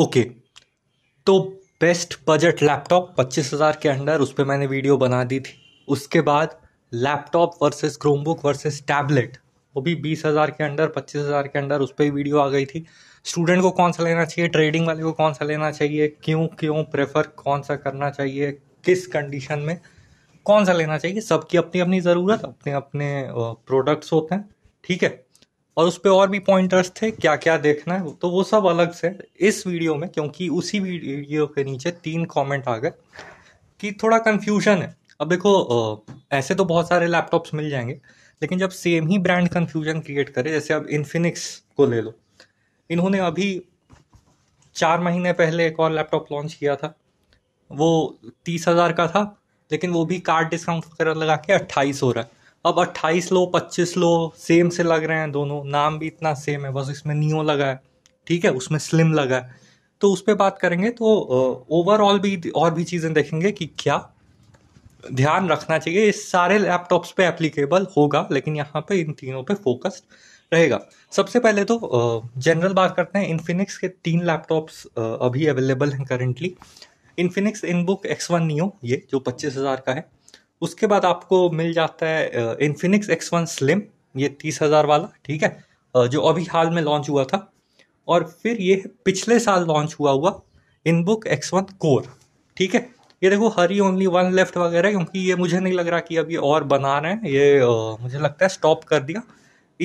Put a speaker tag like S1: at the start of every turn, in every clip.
S1: okay तो best budget laptop पच्चीस हज़ार के अंडर उस पर मैंने वीडियो बना दी थी उसके बाद laptop versus Chromebook versus tablet वो भी बीस हज़ार के अंडर पच्चीस हज़ार के अंडर उस पर वीडियो आ गई थी स्टूडेंट को कौन सा लेना चाहिए ट्रेडिंग वाले को कौन सा लेना चाहिए क्यों क्यों प्रेफर कौन सा करना चाहिए किस कंडीशन में कौन सा लेना चाहिए सबकी अपनी अपनी ज़रूरत अपने अपने प्रोडक्ट्स होते हैं ठीक है और उस पर और भी पॉइंटर्स थे क्या क्या देखना है तो वो सब अलग से इस वीडियो में क्योंकि उसी वीडियो के नीचे तीन कमेंट आ गए कि थोड़ा कन्फ्यूजन है अब देखो ऐसे तो बहुत सारे लैपटॉप्स मिल जाएंगे लेकिन जब सेम ही ब्रांड कन्फ्यूजन क्रिएट करे जैसे अब इन्फिनिक्स को ले लो इन्होंने अभी चार महीने पहले एक और लैपटॉप लॉन्च किया था वो तीस हज़ार का था लेकिन वो भी कार्ड डिस्काउंट वगैरह लगा के अट्ठाईस हो रहा है अब 28 लो 25 लो सेम से लग रहे हैं दोनों नाम भी इतना सेम है बस इसमें नियो लगा है ठीक है उसमें स्लिम लगा है तो उस पर बात करेंगे तो ओवरऑल भी और भी चीज़ें देखेंगे कि क्या ध्यान रखना चाहिए इस सारे लैपटॉप्स पे एप्लीकेबल होगा लेकिन यहाँ पे इन तीनों पे फोकस्ड रहेगा सबसे पहले तो जनरल बात करते हैं इन्फिनिक्स के तीन लैपटॉप्स अभी अवेलेबल हैं currently Infinix InBook X one Neo ये जो पच्चीस हज़ार का है उसके बाद आपको मिल जाता है इन्फिनिक्स एक्स वन स्लिम ये तीस हज़ार वाला ठीक है जो अभी हाल में लॉन्च हुआ था और फिर ये पिछले साल लॉन्च हुआ हुआ इनबुक एक्स वन कोर ठीक है ये देखो हरी ओनली वन लेफ्ट वगैरह क्योंकि ये मुझे नहीं लग रहा कि अब ये और बना रहे हैं ये आ, मुझे लगता है स्टॉप कर दिया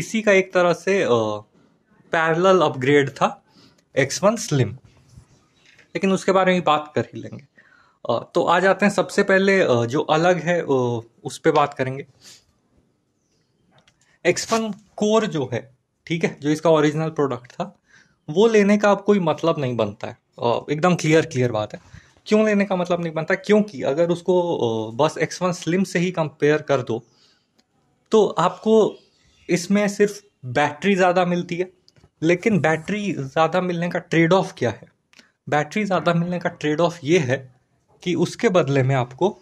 S1: इसी का एक तरह से पैरल अपग्रेड था एक्स वन स्लिम लेकिन उसके बारे में बात कर ही लेंगे तो आ जाते हैं सबसे पहले जो अलग है उस पर बात करेंगे एक्सपन कोर जो है ठीक है जो इसका ओरिजिनल प्रोडक्ट था वो लेने का अब कोई मतलब नहीं बनता है एकदम क्लियर क्लियर बात है क्यों लेने का मतलब नहीं बनता क्योंकि अगर उसको बस एक्स वन स्लिम से ही कंपेयर कर दो तो आपको इसमें सिर्फ बैटरी ज़्यादा मिलती है लेकिन बैटरी ज़्यादा मिलने का ट्रेड ऑफ क्या है बैटरी ज़्यादा मिलने का ट्रेड ऑफ ये है कि उसके बदले में आपको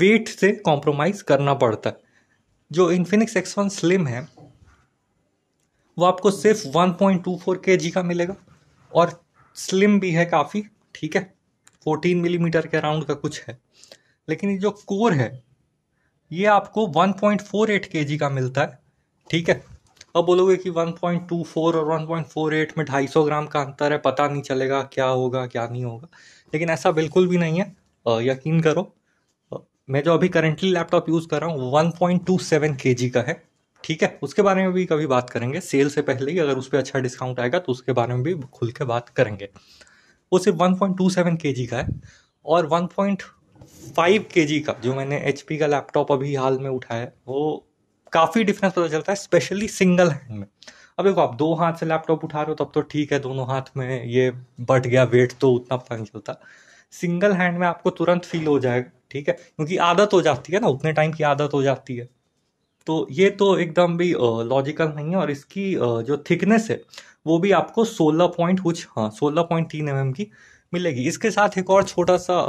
S1: वेट से कॉम्प्रोमाइज़ करना पड़ता है जो इन्फिनिक्स एक्स वन स्लिम है वो आपको सिर्फ 1.24 पॉइंट का मिलेगा और स्लिम भी है काफ़ी ठीक है 14 मिलीमीटर mm के अराउंड का कुछ है लेकिन ये जो कोर है ये आपको 1.48 पॉइंट का मिलता है ठीक है अब बोलोगे कि 1.24 और 1.48 में 250 ग्राम का अंतर है पता नहीं चलेगा क्या होगा क्या नहीं होगा लेकिन ऐसा बिल्कुल भी नहीं है यकीन करो मैं जो अभी करेंटली लैपटॉप यूज़ कर रहा हूँ वन पॉइंट टू सेवन के जी का है ठीक है उसके बारे में भी कभी बात करेंगे सेल से पहले ही अगर उस पर अच्छा डिस्काउंट आएगा तो उसके बारे में भी खुल के बात करेंगे वो सिर्फ वन पॉइंट टू सेवन के जी का है और वन पॉइंट फाइव के जी का जो मैंने एच पी का लैपटॉप अभी हाल में उठाया है वो काफ़ी डिफरेंस पता चलता है स्पेशली सिंगल हैंड में अब देखो आप दो हाथ से लैपटॉप उठा रहे हो तब तो ठीक है दोनों हाथ में ये बट गया वेट तो उतना पता नहीं चलता सिंगल हैंड में आपको तुरंत फील हो जाएगा ठीक है क्योंकि आदत हो जाती है ना उतने टाइम की आदत हो जाती है तो ये तो एकदम भी लॉजिकल नहीं है और इसकी जो थिकनेस है वो भी आपको सोलह पॉइंट कुछ हाँ सोलह पॉइंट तीन एम mm एम की मिलेगी इसके साथ एक और छोटा सा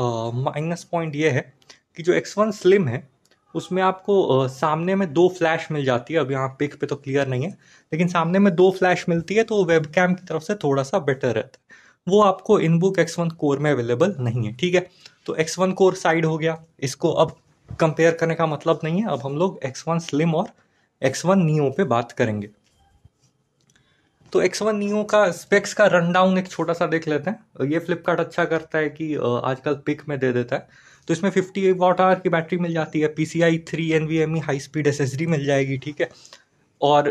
S1: माइनस पॉइंट ये है कि जो एक्स वन स्लिम है उसमें आपको सामने में दो फ्लैश मिल जाती है अब यहाँ पिक पे तो क्लियर नहीं है लेकिन सामने में दो फ्लैश मिलती है तो वेब कैम की तरफ से थोड़ा सा बेटर रहता है वो आपको इनबुक एक्स वन कोर में अवेलेबल नहीं है ठीक है तो एक्स वन कोर साइड हो गया इसको अब कंपेयर करने का मतलब नहीं है अब हम लोग एक्स वन स्लिम और एक्स वन नियो पे बात करेंगे तो एक्स वन नियो का स्पेक्स का रन डाउन एक छोटा सा देख लेते हैं ये फ्लिपकार्ट अच्छा करता है कि आजकल पिक में दे देता है तो इसमें फिफ्टी वाट आवर की बैटरी मिल जाती है P C I three N V M E high speed S S D मिल जाएगी ठीक है और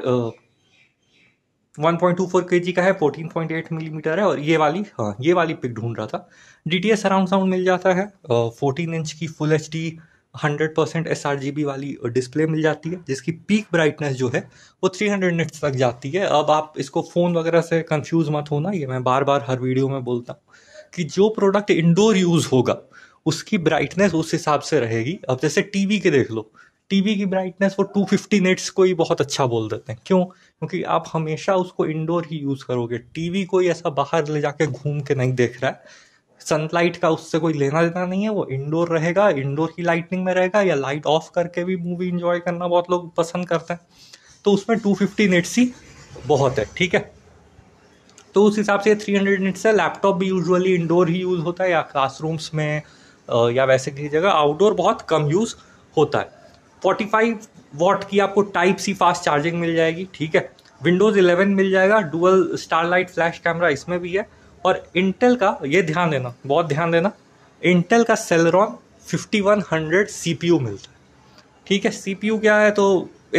S1: one point two four K जी का है फोर्टीन पॉइंट एट मिलीमीटर है और ये वाली हाँ ये वाली पिक ढूंढ रहा था D T S around sound मिल जाता है फोर्टीन uh, इंच की full H D hundred percent S R G B वाली डिस्प्ले uh, मिल जाती है जिसकी पीक ब्राइटनेस जो है वो थ्री हंड्रेड निट्स तक जाती है अब आप इसको फ़ोन वगैरह से कंफ्यूज मत होना ये मैं बार बार हर वीडियो में बोलता हूँ कि जो प्रोडक्ट इंडोर यूज़ होगा उसकी ब्राइटनेस उस हिसाब से रहेगी अब जैसे टीवी के देख लो टीवी की ब्राइटनेस वो 250 फिफ्टी नेट्स को ही बहुत अच्छा बोल देते हैं क्यों क्योंकि आप हमेशा उसको इंडोर ही यूज़ करोगे टीवी कोई ऐसा बाहर ले जाके घूम के नहीं देख रहा है सनलाइट का उससे कोई लेना देना नहीं है वो इंडोर रहेगा इंडोर की लाइटनिंग में रहेगा या लाइट ऑफ करके भी मूवी इंजॉय करना बहुत लोग पसंद करते हैं तो उसमें टू फिफ्टी नेट्स ही बहुत है ठीक है तो उस हिसाब से थ्री हंड्रेड नेट्स है लैपटॉप भी यूजुअली इंडोर ही यूज़ होता है या क्लासरूम्स में या वैसे किसी जगह आउटडोर बहुत कम यूज़ होता है 45 वॉट की आपको टाइप सी फास्ट चार्जिंग मिल जाएगी ठीक है विंडोज़ 11 मिल जाएगा डुअल स्टारलाइट फ्लैश कैमरा इसमें भी है और इंटेल का ये ध्यान देना बहुत ध्यान देना इंटेल का सेलरॉन 5100 सीपीयू मिलता है ठीक है सीपीयू क्या है तो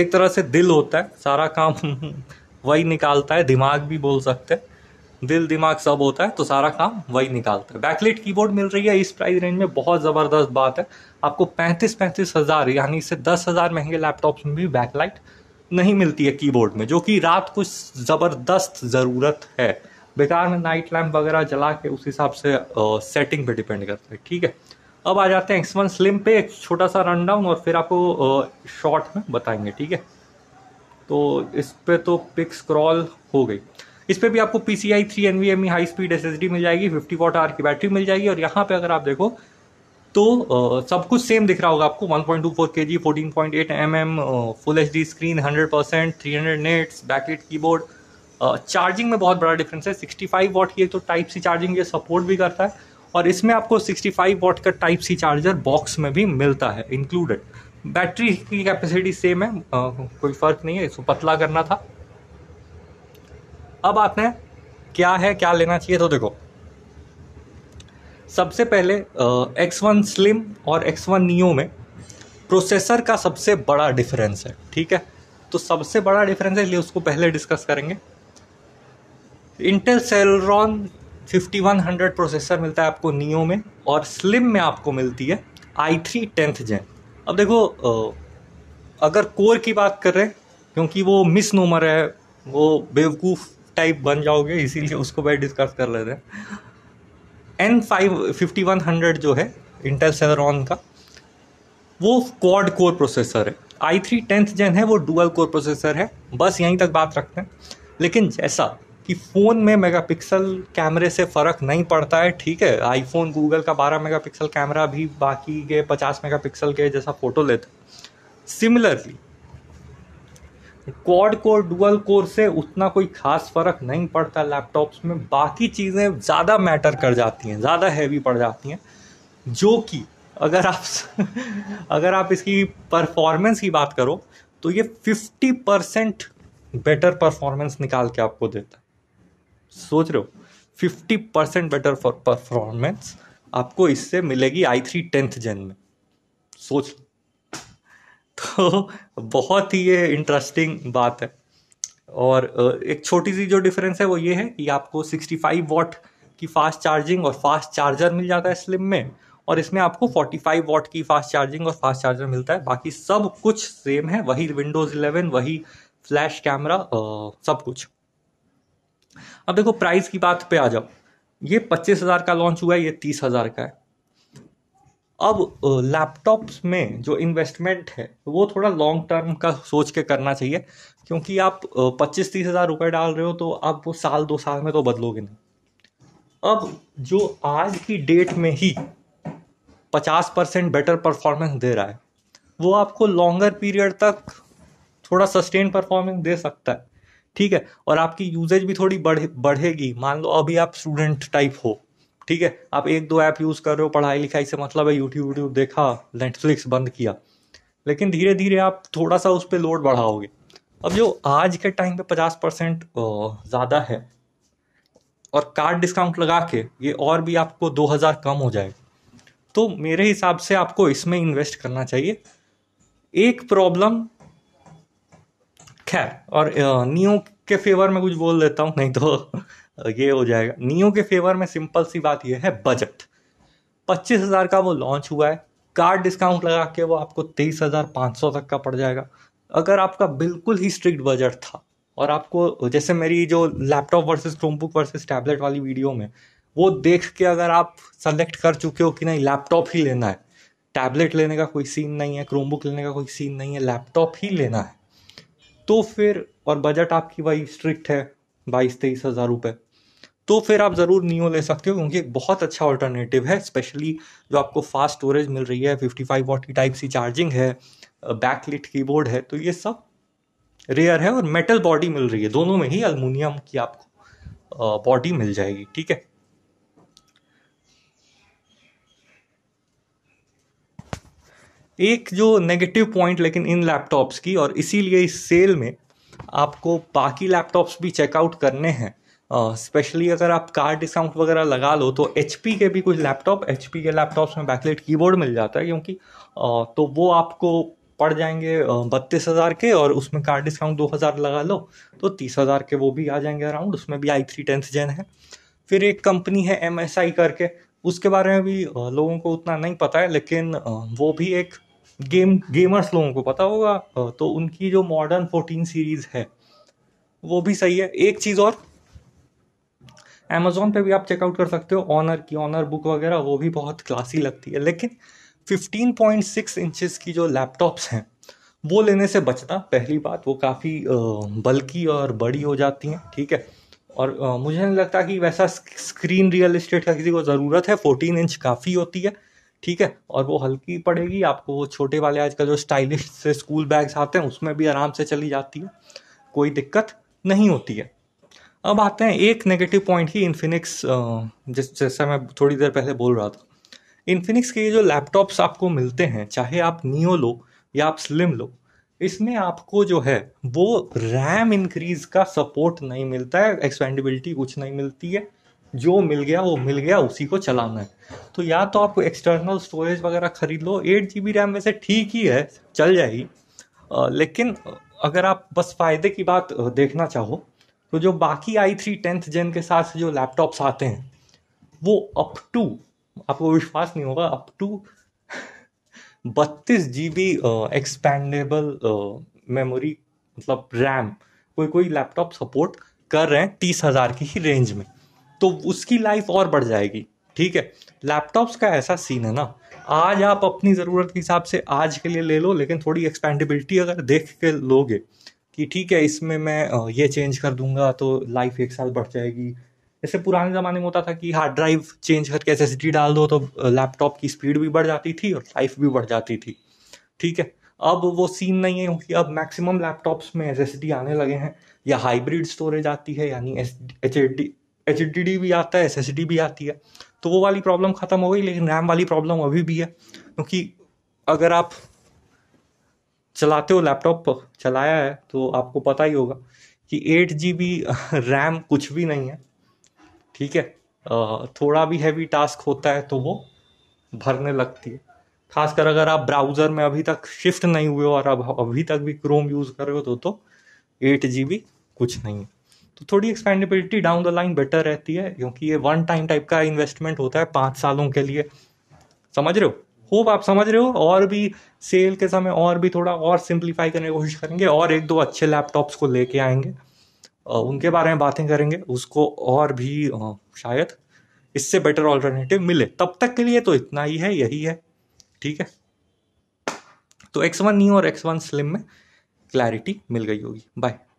S1: एक तरह से दिल होता है सारा काम वही निकालता है दिमाग भी बोल सकते हैं दिल दिमाग सब होता है तो सारा काम वही निकालता है बैकलेट कीबोर्ड मिल रही है इस प्राइस रेंज में बहुत ज़बरदस्त बात है आपको पैंतीस पैंतीस हज़ार यानी इससे दस हज़ार महंगे लैपटॉप्स में भी बैकलाइट नहीं मिलती है कीबोर्ड में जो कि रात को ज़बरदस्त ज़रूरत है बेकार में नाइट लैम्प वगैरह जला के उस हिसाब से सेटिंग पे डिपेंड करता है ठीक है अब आ जाते हैं एक्स वन स्लिम पे एक छोटा सा रन डाउन और फिर आपको शॉर्ट में बताएंगे ठीक है तो इस पर तो पिक स्क्रॉल हो गई इस पर भी आपको P C I three N V M E high speed S S D मिल जाएगी फिफ्टी वॉट आर की बैटरी मिल जाएगी और यहाँ पे अगर आप देखो तो आ, सब कुछ सेम दिख रहा होगा आपको one point two four K G fourteen point eight M M full H D screen hundred percent three hundred nits backlit keyboard charging में बहुत बड़ा डिफरेंस है सिक्सटी फाइव वॉट की तो टाइप सी चार्जिंग ये support भी करता है और इसमें आपको सिक्सटी फाइव वॉट का टाइप सी चार्जर बॉक्स में भी मिलता है इंक्लूडेड बैटरी की कैपेसिटी सेम है आ, कोई फ़र्क नहीं है इसको पतला करना था अब आपने क्या है क्या लेना चाहिए तो देखो सबसे पहले एक्स वन स्लिम और एक्स वन नियो में प्रोसेसर का सबसे बड़ा डिफरेंस है ठीक है तो सबसे बड़ा डिफरेंस है इसलिए उसको पहले डिस्कस करेंगे इंटेल सेलरॉन 5100 प्रोसेसर मिलता है आपको नियो में और स्लिम में आपको मिलती है आई थ्री टेंथ जैन अब देखो अगर कोर की बात कर रहे हैं क्योंकि वो मिस नोमर है वो बेवकूफ़ टाइप बन जाओगे इसीलिए उसको भाई डिस्कस कर लेते हैं N five fifty one hundred जो है इंटेल सेदरॉन का वो क्वाड कोर प्रोसेसर है आई थ्री टेंथ जेन है वो डुअल कोर प्रोसेसर है बस यहीं तक बात रखते हैं लेकिन जैसा कि फ़ोन में मेगापिक्सल कैमरे से फ़र्क नहीं पड़ता है ठीक है आईफोन गूगल का 12 मेगापिक्सल कैमरा भी बाकी के 50 मेगापिक्सल के जैसा फ़ोटो लेते है similarly quad core dual core से उतना कोई खास फ़र्क नहीं पड़ता लैपटॉप्स में बाकी चीज़ें ज़्यादा मैटर कर जाती हैं ज़्यादा हैवी पड़ जाती हैं जो कि अगर आप अगर आप इसकी परफॉर्मेंस की बात करो तो ये 50 परसेंट बेटर परफॉर्मेंस निकाल के आपको देता है सोच रहे हो 50 परसेंट बेटर परफॉर्मेंस आपको इससे मिलेगी आई थ्री टेंथ जेन में सोच लो तो बहुत ही ये इंटरेस्टिंग बात है और एक छोटी सी जो डिफरेंस है वो ये है कि आपको 65 वॉट की फास्ट चार्जिंग और फास्ट चार्जर मिल जाता है स्लिम में और इसमें आपको 45 वॉट की फास्ट चार्जिंग और फास्ट चार्जर मिलता है बाकी सब कुछ सेम है वही विंडोज़ 11 वही फ्लैश कैमरा सब कुछ अब देखो प्राइस की बात पे आ जाओ ये पच्चीस हज़ार का लॉन्च हुआ है ये तीस हज़ार का है अब लैपटॉप्स में जो इन्वेस्टमेंट है वो थोड़ा लॉन्ग टर्म का सोच के करना चाहिए क्योंकि आप पच्चीस तीस हज़ार रुपये डाल रहे हो तो आप वो साल दो साल में तो बदलोगे नहीं अब जो आज की डेट में ही पचास परसेंट बेटर परफॉर्मेंस दे रहा है वो आपको लॉन्गर पीरियड तक थोड़ा सस्टेन परफॉर्मेंस दे सकता है ठीक है और आपकी यूजेज भी थोड़ी बढ़े बढ़ेगी मान लो अभी आप स्टूडेंट टाइप हो ठीक है आप एक दो ऐप यूज़ कर रहे हो पढ़ाई लिखाई से मतलब है यूट्यूब यूट्यूब देखा नेटफ्लिक्स बंद किया लेकिन धीरे धीरे आप थोड़ा सा उस पर लोड बढ़ाओगे अब जो आज के टाइम पे पचास परसेंट ज़्यादा है और कार्ड डिस्काउंट लगा के ये और भी आपको दो हज़ार कम हो जाए तो मेरे हिसाब से आपको इसमें इन्वेस्ट करना चाहिए एक प्रॉब्लम खैर और नियो के फेवर में कुछ बोल देता हूँ नहीं तो ये हो जाएगा नियो के फेवर में सिंपल सी बात यह है बजट पच्चीस हज़ार का वो लॉन्च हुआ है कार्ड डिस्काउंट लगा के वो आपको तेईस हज़ार पाँच सौ तक का पड़ जाएगा अगर आपका बिल्कुल ही स्ट्रिक्ट बजट था और आपको जैसे मेरी जो laptop versus Chromebook versus tablet वाली वीडियो में वो देख के अगर आप सेलेक्ट कर चुके हो कि नहीं लैपटॉप ही लेना है टैबलेट लेने का कोई सीन नहीं है क्रोमबुक लेने का कोई सीन नहीं है लैपटॉप ही लेना है तो फिर और बजट आपकी वही स्ट्रिक्ट है बाईस तेईस हज़ार रुपये तो फिर आप ज़रूर नियो ले सकते हो क्योंकि एक बहुत अच्छा ऑल्टरनेटिव है स्पेशली जो आपको फास्ट स्टोरेज मिल रही है fifty five watt type C charging है बैकलिट कीबोर्ड है तो ये सब रेयर है और मेटल बॉडी मिल रही है दोनों में ही अल्मोनियम की आपको बॉडी मिल जाएगी ठीक है एक जो नेगेटिव पॉइंट लेकिन इन लैपटॉप्स की और इसीलिए इस सेल में आपको बाकी लैपटॉप्स भी चेकआउट करने हैं स्पेशली uh, अगर आप कार डिस्काउंट वगैरह लगा लो तो एच के भी कुछ लैपटॉप एच के लैपटॉप्स में बैकलेट कीबोर्ड मिल जाता है क्योंकि uh, तो वो आपको पड़ जाएंगे बत्तीस हज़ार के और उसमें कार डिस्काउंट दो हज़ार लगा लो तो तीस हज़ार के वो भी आ जाएंगे अराउंड उसमें भी आई थ्री टेंथ जेन है फिर एक कंपनी है एम करके उसके बारे में भी लोगों को उतना नहीं पता है लेकिन वो भी एक गेम गेमर्स लोगों को पता होगा तो उनकी जो मॉडर्न फोर्टीन सीरीज़ है वो भी सही है एक चीज़ और अमेजोन पे भी आप चेकआउट कर सकते हो ऑनर की ऑनर बुक वगैरह वो भी बहुत क्लासी लगती है लेकिन 15.6 इंचेस की जो लैपटॉप्स हैं वो लेने से बचना पहली बात वो काफ़ी बल्कि और बड़ी हो जाती हैं ठीक है और मुझे नहीं लगता कि वैसा स्क्रीन रियल इस्टेट का किसी को ज़रूरत है 14 इंच काफ़ी होती है ठीक है और वो हल्की पड़ेगी आपको वो छोटे वाले आजकल जो स्टाइलिश से स्कूल बैग्स आते हैं उसमें भी आराम से चली जाती है कोई दिक्कत नहीं होती है अब आते हैं एक नेगेटिव पॉइंट ही इन्फिनिक्स जिस जैसा मैं थोड़ी देर पहले बोल रहा था इन्फिनिक्स के ये जो लैपटॉप्स आपको मिलते हैं चाहे आप नियो लो या आप स्लिम लो इसमें आपको जो है वो रैम इंक्रीज का सपोर्ट नहीं मिलता है एक्सपेंडेबिलिटी कुछ नहीं मिलती है जो मिल गया वो मिल गया उसी को चलाना है तो या तो आप एक्सटर्नल स्टोरेज वगैरह खरीद लो एट जी बी रैम वैसे ठीक ही है चल जाएगी लेकिन अगर आप बस फ़ायदे की बात देखना चाहो तो जो बाकी आई थ्री टेंथ जेन के साथ जो लैपटॉप्स आते हैं वो अप टू आपको विश्वास नहीं होगा अप टू बत्तीस जी बी एक्सपेंडेबल मेमोरी मतलब रैम कोई कोई लैपटॉप सपोर्ट कर रहे हैं तीस हज़ार की ही रेंज में तो उसकी लाइफ और बढ़ जाएगी ठीक है लैपटॉप्स का ऐसा सीन है ना आज आप अपनी ज़रूरत के हिसाब से आज के लिए ले लो लेकिन थोड़ी एक्सपेंडेबिलिटी अगर देख के लोगे कि ठीक है इसमें मैं ये चेंज कर दूंगा तो लाइफ एक साल बढ़ जाएगी जैसे पुराने ज़माने में होता था कि हार्ड ड्राइव चेंज करके एस डाल दो तो लैपटॉप की स्पीड भी बढ़ जाती थी और लाइफ भी बढ़ जाती थी ठीक है अब वो सीन नहीं है क्योंकि अब मैक्सिमम लैपटॉप्स में एस आने लगे हैं या हाइब्रिड स्टोरेज आती है यानी एच एच डी भी आता है एस भी आती है तो वो वाली प्रॉब्लम ख़त्म हो गई लेकिन रैम वाली प्रॉब्लम अभी भी है क्योंकि अगर आप चलाते हो लैपटॉप चलाया है तो आपको पता ही होगा कि एट जी बी रैम कुछ भी नहीं है ठीक है थोड़ा भी हैवी टास्क होता है तो वो भरने लगती है खासकर अगर आप ब्राउज़र में अभी तक शिफ्ट नहीं हुए हो और अब अभी तक भी क्रोम यूज़ कर रहे हो तो तो एट जी बी कुछ नहीं है तो थोड़ी expandability down the line better रहती है क्योंकि ये वन टाइम टाइप का इन्वेस्टमेंट होता है पाँच सालों के लिए समझ रहे हो होप आप समझ रहे हो और भी सेल के समय और भी थोड़ा और सिंप्लीफाई करने की कोशिश करेंगे और एक दो अच्छे लैपटॉप्स को लेके आएंगे उनके बारे में बातें करेंगे उसको और भी शायद इससे बेटर ऑल्टरनेटिव मिले तब तक के लिए तो इतना ही है यही है ठीक है तो एक्स वन न्यू और एक्स वन स्लिम में क्लैरिटी मिल गई होगी बाय